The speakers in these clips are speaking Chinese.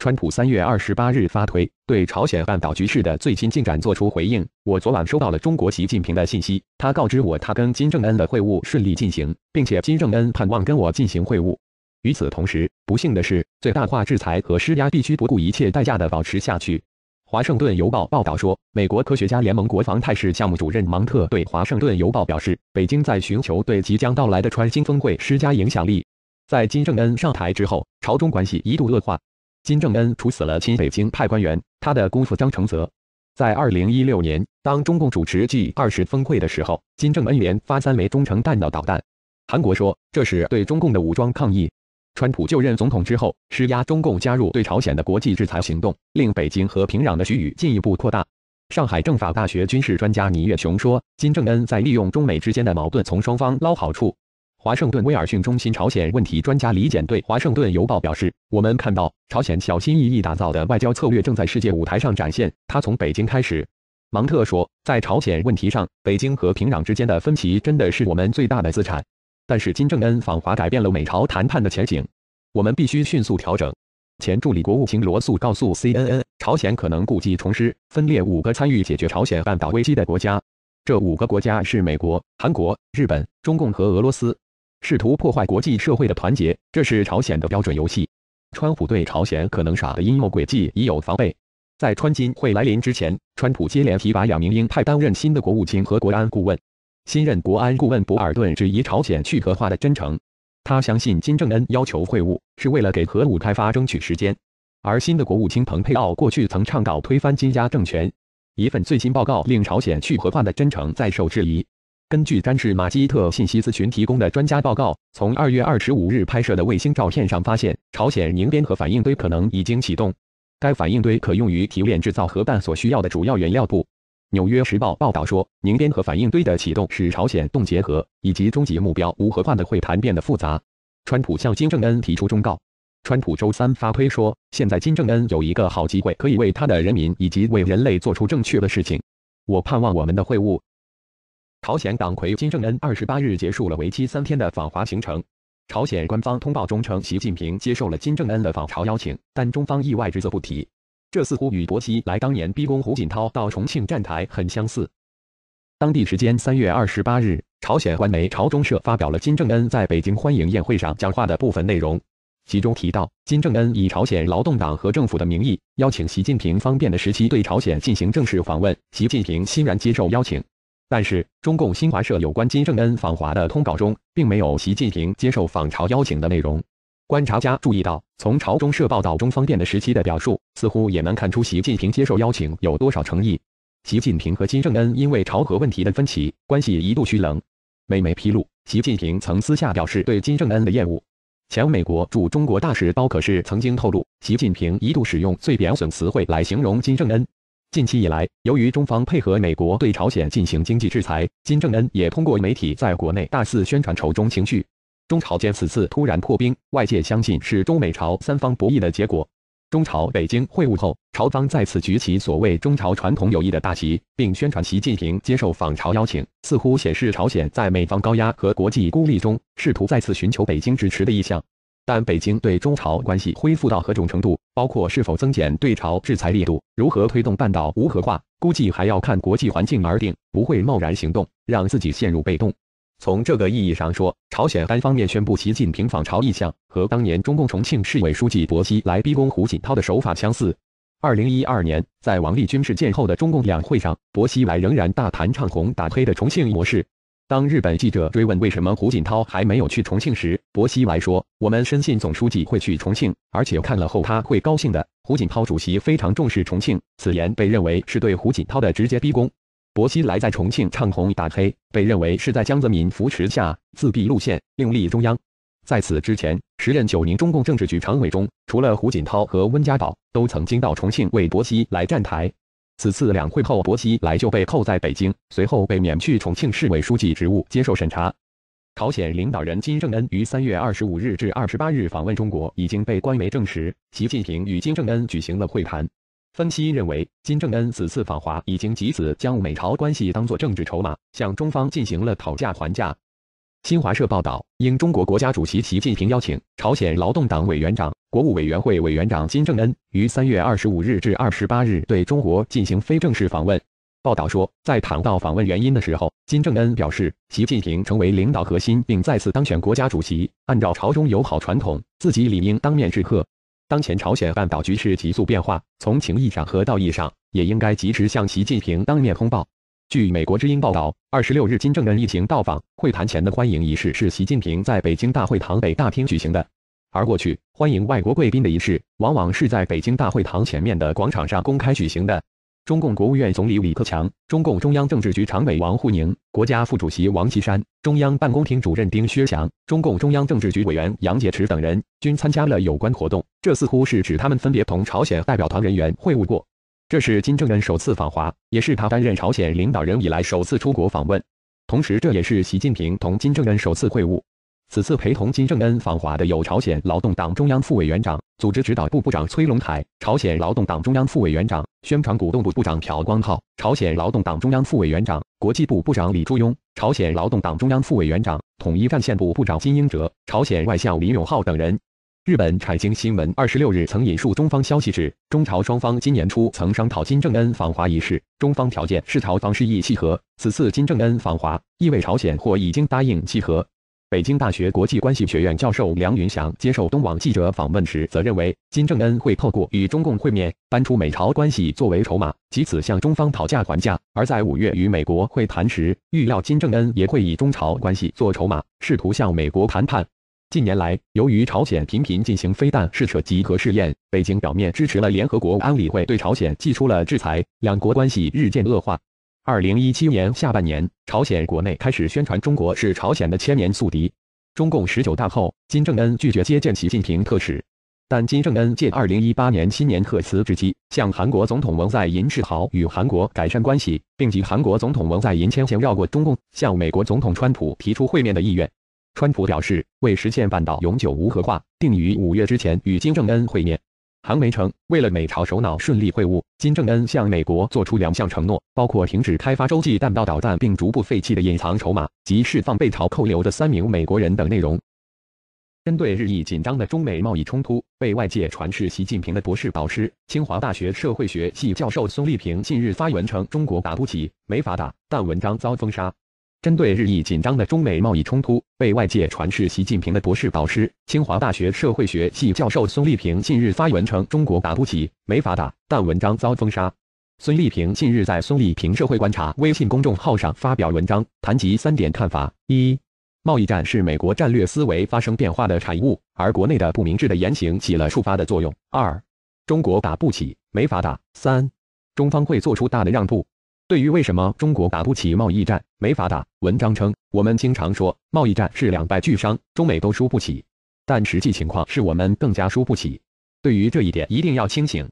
川普三月二十八日发推，对朝鲜半岛局势的最新进展作出回应。我昨晚收到了中国习近平的信息，他告知我他跟金正恩的会晤顺利进行，并且金正恩盼望跟我进行会晤。与此同时，不幸的是，最大化制裁和施压必须不顾一切代价地保持下去。华盛顿邮报报道说，美国科学家联盟国防态势项目主任芒特对华盛顿邮报表示，北京在寻求对即将到来的川金峰会施加影响力。在金正恩上台之后，朝中关系一度恶化。金正恩处死了亲北京派官员，他的姑父张承泽。在二零一六年，当中共主持 G 二十峰会的时候，金正恩连发三枚中程弹道导弹。韩国说这是对中共的武装抗议。川普就任总统之后，施压中共加入对朝鲜的国际制裁行动，令北京和平壤的区域进一步扩大。上海政法大学军事专家倪岳雄说，金正恩在利用中美之间的矛盾，从双方捞好处。华盛顿威尔逊中心朝鲜问题专家李简对《华盛顿邮报》表示：“我们看到朝鲜小心翼翼打造的外交策略正在世界舞台上展现。他从北京开始。”芒特说：“在朝鲜问题上，北京和平壤之间的分歧真的是我们最大的资产。但是金正恩访华改变了美朝谈判的前景。我们必须迅速调整。”前助理国务卿罗素告诉 CNN：“ 朝鲜可能故技重施，分裂五个参与解决朝鲜半岛危机的国家。这五个国家是美国、韩国、日本、中共和俄罗斯。”试图破坏国际社会的团结，这是朝鲜的标准游戏。川普对朝鲜可能耍的阴谋诡计已有防备。在川金会来临之前，川普接连提拔两名鹰派担任新的国务卿和国安顾问。新任国安顾问博尔顿质疑朝鲜去核化的真诚。他相信金正恩要求会晤是为了给核武开发争取时间。而新的国务卿蓬佩奥过去曾倡导推翻金家政权。一份最新报告令朝鲜去核化的真诚再受质疑。根据詹氏马基特信息咨询提供的专家报告，从二月二十五日拍摄的卫星照片上发现，朝鲜宁边核反应堆可能已经启动。该反应堆可用于提炼制造核弹所需要的主要原料部。《纽约时报报道说，宁边核反应堆的启动使朝鲜冻结核以及终极目标无核化的会谈变得复杂。川普向金正恩提出忠告。川普周三发推说：“现在金正恩有一个好机会，可以为他的人民以及为人类做出正确的事情。我盼望我们的会晤。”朝鲜党魁金正恩二十八日结束了为期三天的访华行程。朝鲜官方通报中称，习近平接受了金正恩的访朝邀请，但中方意外之则不提。这似乎与薄熙来当年逼宫胡锦涛到重庆站台很相似。当地时间三月二十八日，朝鲜官媒朝中社发表了金正恩在北京欢迎宴会上讲话的部分内容，其中提到，金正恩以朝鲜劳动党和政府的名义邀请习近平方便的时期对朝鲜进行正式访问，习近平欣然接受邀请。但是，中共新华社有关金正恩访华的通稿中，并没有习近平接受访朝邀请的内容。观察家注意到，从朝中社报道中方便的时期的表述，似乎也能看出习近平接受邀请有多少诚意。习近平和金正恩因为朝核问题的分歧，关系一度趋冷。美媒披露，习近平曾私下表示对金正恩的厌恶。前美国驻中国大使包可士曾经透露，习近平一度使用最贬损词汇来形容金正恩。近期以来，由于中方配合美国对朝鲜进行经济制裁，金正恩也通过媒体在国内大肆宣传仇中情绪。中朝间此次突然破冰，外界相信是中美朝三方博弈的结果。中朝北京会晤后，朝方再次举起所谓中朝传统友谊的大旗，并宣传习近平接受访朝邀请，似乎显示朝鲜在美方高压和国际孤立中，试图再次寻求北京支持的意向。但北京对中朝关系恢复到何种程度，包括是否增减对朝制裁力度，如何推动半岛无核化，估计还要看国际环境而定，不会贸然行动，让自己陷入被动。从这个意义上说，朝鲜单方面宣布习近平访朝意向，和当年中共重庆市委书记薄熙来逼宫胡锦涛的手法相似。二零一二年在王立军事件后的中共两会上，薄熙来仍然大谈唱红打黑的重庆模式。当日本记者追问为什么胡锦涛还没有去重庆时，薄熙来说：“我们深信总书记会去重庆，而且看了后他会高兴的。”胡锦涛主席非常重视重庆，此言被认为是对胡锦涛的直接逼宫。薄熙来在重庆唱红打黑，被认为是在江泽民扶持下自闭路线，另立中央。在此之前，时任九宁中共政治局常委中，除了胡锦涛和温家宝，都曾经到重庆为薄熙来站台。此次两会后，薄熙来就被扣在北京，随后被免去重庆市委书记职务，接受审查。朝鲜领导人金正恩于三月二十五日至二十八日访问中国，已经被官媒证实，习近平与金正恩举行了会谈。分析认为，金正恩此次访华，已经及此将美朝关系当作政治筹码，向中方进行了讨价还价。新华社报道，应中国国家主席习近平邀请，朝鲜劳动党委员长、国务委员会委员长金正恩于三月二十五日至二十八日对中国进行非正式访问。报道说，在谈到访问原因的时候，金正恩表示，习近平成为领导核心并再次当选国家主席，按照朝中友好传统，自己理应当面致贺。当前朝鲜半岛局势急速变化，从情义上和道义上，也应该及时向习近平当面通报。据美国之音报道，二十六日，金正恩一行到访。会谈前的欢迎仪式是习近平在北京大会堂北大厅举行的。而过去，欢迎外国贵宾的仪式往往是在北京大会堂前面的广场上公开举行的。中共国务院总理李克强、中共中央政治局常委王沪宁、国家副主席王岐山、中央办公厅主任丁薛祥、中共中央政治局委员杨洁篪等人均参加了有关活动。这似乎是指他们分别同朝鲜代表团人员会晤过。这是金正恩首次访华，也是他担任朝鲜领导人以来首次出国访问。同时，这也是习近平同金正恩首次会晤。此次陪同金正恩访华的有朝鲜劳动党中央副委员长、组织指导部部长崔龙海，朝鲜劳动党中央副委员长、宣传鼓动部部长朴光浩，朝鲜劳动党中央副委员长、国际部部长李柱庸、朝鲜劳动党中央副委员长、统一战线部部长金英哲，朝鲜外相李永浩等人。日本产经新闻二十六日曾引述中方消息指，中朝双方今年初曾商讨金正恩访华一事，中方条件是朝方示意契合，此次金正恩访华意味朝鲜或已经答应契合。北京大学国际关系学院教授梁云祥接受东网记者访问时则认为，金正恩会透过与中共会面，搬出美朝关系作为筹码，藉此向中方讨价还价；而在五月与美国会谈时，预料金正恩也会以中朝关系做筹码，试图向美国谈判。近年来，由于朝鲜频频进行飞弹试射及核试验，北京表面支持了联合国安理会对朝鲜寄出了制裁，两国关系日渐恶化。二零一七年下半年，朝鲜国内开始宣传中国是朝鲜的千年宿敌。中共十九大后，金正恩拒绝接见习近平特使，但金正恩借二零一八年新年贺词之机，向韩国总统文在寅示好，与韩国改善关系，并及韩国总统文在寅先线绕过中共，向美国总统川普提出会面的意愿。川普表示，为实现半岛永久无核化，定于五月之前与金正恩会面。韩媒称，为了美朝首脑顺利会晤，金正恩向美国做出两项承诺，包括停止开发洲际弹道导弹并逐步废弃的隐藏筹码及释放被朝扣留的三名美国人等内容。针对日益紧张的中美贸易冲突，被外界传是习近平的博士导师、清华大学社会学系教授孙立平近日发文称“中国打不起，没法打”，但文章遭封杀。针对日益紧张的中美贸易冲突，被外界传是习近平的博士导师、清华大学社会学系教授孙立平近日发文称：“中国打不起，没法打。”但文章遭封杀。孙立平近日在“孙立平社会观察”微信公众号上发表文章，谈及三点看法：一、贸易战是美国战略思维发生变化的产物，而国内的不明智的言行起了触发的作用；二、中国打不起，没法打；三、中方会做出大的让步。对于为什么中国打不起贸易战、没法打，文章称，我们经常说贸易战是两败俱伤，中美都输不起，但实际情况是我们更加输不起。对于这一点，一定要清醒。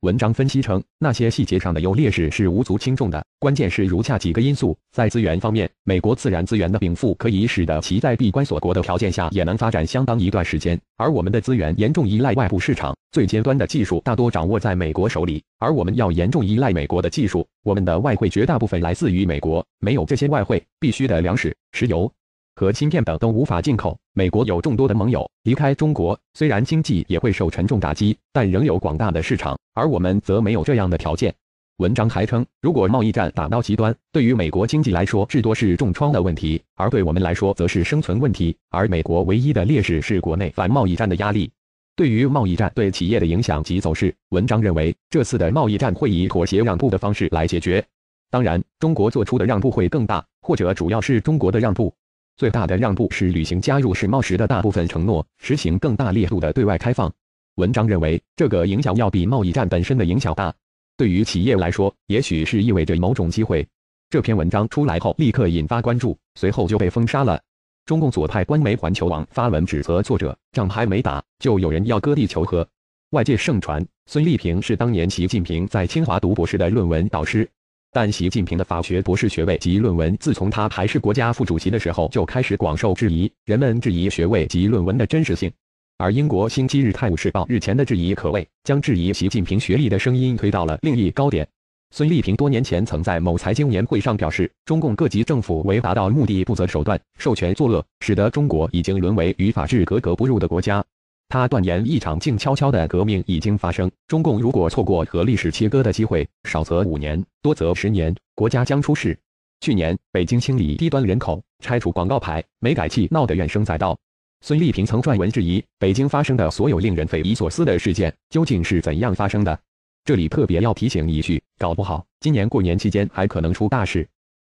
文章分析称，那些细节上的优劣势是无足轻重的，关键是如下几个因素：在资源方面，美国自然资源的禀赋可以使得其在闭关锁国的条件下也能发展相当一段时间；而我们的资源严重依赖外部市场，最尖端的技术大多掌握在美国手里，而我们要严重依赖美国的技术。我们的外汇绝大部分来自于美国，没有这些外汇，必须的粮食、石油。和芯片等都无法进口。美国有众多的盟友，离开中国虽然经济也会受沉重打击，但仍有广大的市场，而我们则没有这样的条件。文章还称，如果贸易战打到极端，对于美国经济来说至多是重创的问题，而对我们来说则是生存问题。而美国唯一的劣势是国内反贸易战的压力。对于贸易战对企业的影响及走势，文章认为这次的贸易战会以妥协让步的方式来解决，当然，中国做出的让步会更大，或者主要是中国的让步。最大的让步是履行加入世贸时的大部分承诺，实行更大力度的对外开放。文章认为，这个影响要比贸易战本身的影响大。对于企业来说，也许是意味着某种机会。这篇文章出来后立刻引发关注，随后就被封杀了。中共左派官媒环球网发文指责作者，仗还没打，就有人要割地求和。外界盛传，孙立平是当年习近平在清华读博士的论文导师。但习近平的法学博士学位及论文，自从他还是国家副主席的时候就开始广受质疑，人们质疑学位及论文的真实性。而英国《星期日泰晤士报》日前的质疑，可谓将质疑习近平学历的声音推到了另一高点。孙立平多年前曾在某财经年会上表示，中共各级政府为达到目的不择手段、授权作恶，使得中国已经沦为与法治格格不入的国家。他断言，一场静悄悄的革命已经发生。中共如果错过和历史切割的机会，少则五年，多则十年，国家将出事。去年北京清理低端人口，拆除广告牌，煤改气闹得怨声载道。孙立平曾撰文质疑，北京发生的所有令人匪夷所思的事件究竟是怎样发生的？这里特别要提醒一句，搞不好今年过年期间还可能出大事。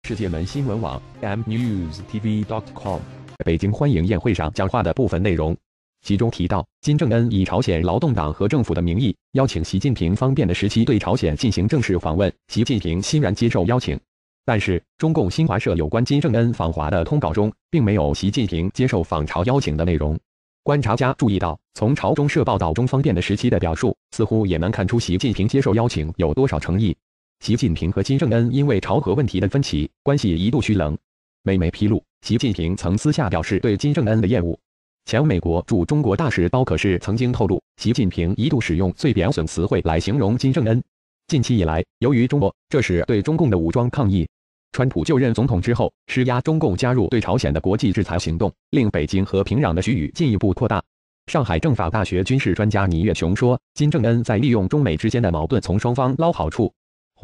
世界门新闻网 mnews tv dot com，北京欢迎宴会上讲话的部分内容。其中提到，金正恩以朝鲜劳动党和政府的名义邀请习近平方便的时期对朝鲜进行正式访问，习近平欣然接受邀请。但是，中共新华社有关金正恩访华的通稿中，并没有习近平接受访朝邀请的内容。观察家注意到，从朝中社报道中方便的时期的表述，似乎也能看出习近平接受邀请有多少诚意。习近平和金正恩因为朝核问题的分歧，关系一度趋冷。美媒披露，习近平曾私下表示对金正恩的厌恶。前美国驻中国大使包可士曾经透露，习近平一度使用最贬损词汇来形容金正恩。近期以来，由于中国这是对中共的武装抗议，川普就任总统之后施压中共加入对朝鲜的国际制裁行动，令北京和平壤的区域进一步扩大。上海政法大学军事专家倪岳雄说，金正恩在利用中美之间的矛盾，从双方捞好处。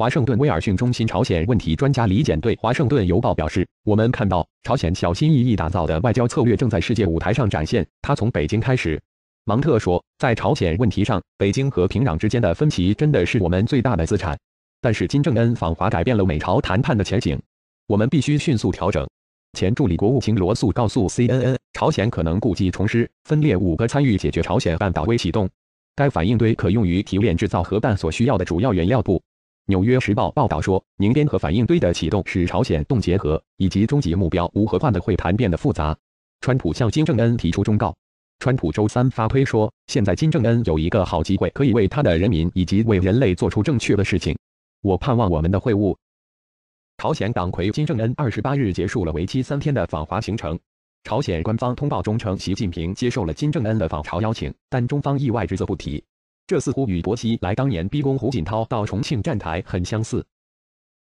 华盛顿威尔逊中心朝鲜问题专家李简对《华盛顿邮报》表示：“我们看到朝鲜小心翼翼打造的外交策略正在世界舞台上展现。他从北京开始。”芒特说：“在朝鲜问题上，北京和平壤之间的分歧真的是我们最大的资产。但是金正恩访华改变了美朝谈判的前景，我们必须迅速调整。”前助理国务卿罗素告诉 CNN：“ 朝鲜可能故技重施，分裂五个参与解决朝鲜半岛危机动。该反应堆可用于提炼制造核弹所需要的主要原料。”部。”《纽约时报》报道说，宁边核反应堆的启动使朝鲜冻结核以及终极目标无核化的会谈变得复杂。川普向金正恩提出忠告。川普周三发推说：“现在金正恩有一个好机会，可以为他的人民以及为人类做出正确的事情。我盼望我们的会晤。”朝鲜党魁金正恩二十八日结束了为期三天的访华行程。朝鲜官方通报中称，习近平接受了金正恩的访朝邀请，但中方意外之则不提。这似乎与薄熙来当年逼宫胡锦涛到重庆站台很相似。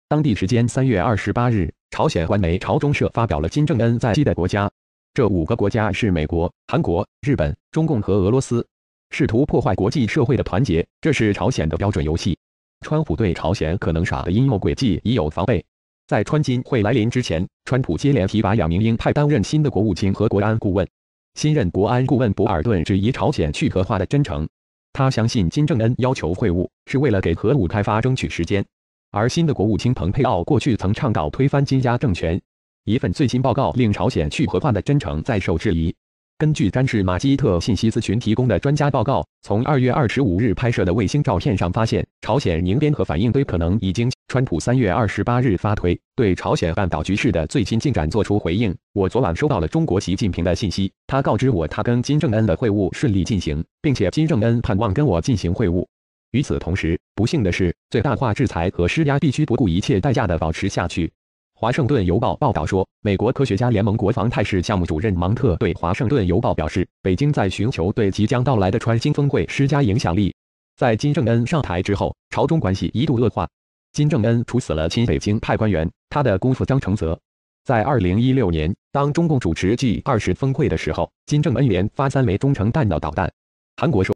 当地时间三月二十八日，朝鲜官媒朝中社发表了金正恩在西的国家。这五个国家是美国、韩国、日本、中共和俄罗斯，试图破坏国际社会的团结，这是朝鲜的标准游戏。川普对朝鲜可能耍的阴谋诡计已有防备。在川金会来临之前，川普接连提拔两名鹰派担任新的国务卿和国安顾问。新任国安顾问博尔顿质疑朝鲜去核化的真诚。他相信金正恩要求会晤是为了给核武开发争取时间，而新的国务卿蓬佩奥过去曾倡导推翻金家政权。一份最新报告令朝鲜去核化的真诚再受质疑。根据詹氏马基特信息咨询提供的专家报告，从二月二十五日拍摄的卫星照片上发现，朝鲜宁边核反应堆可能已经。川普三月二十八日发推对朝鲜半岛局势的最新进展作出回应。我昨晚收到了中国习近平的信息，他告知我他跟金正恩的会晤顺利进行，并且金正恩盼望跟我进行会晤。与此同时，不幸的是，最大化制裁和施压必须不顾一切代价地保持下去。《华盛顿邮报》报道说，美国科学家联盟国防态势项目主任芒特对《华盛顿邮报》表示，北京在寻求对即将到来的川金峰会施加影响力。在金正恩上台之后，朝中关系一度恶化。金正恩处死了亲北京派官员，他的姑父张承泽。在二零一六年，当中共主持 G 二十峰会的时候，金正恩连发三枚中程弹道导弹。韩国说。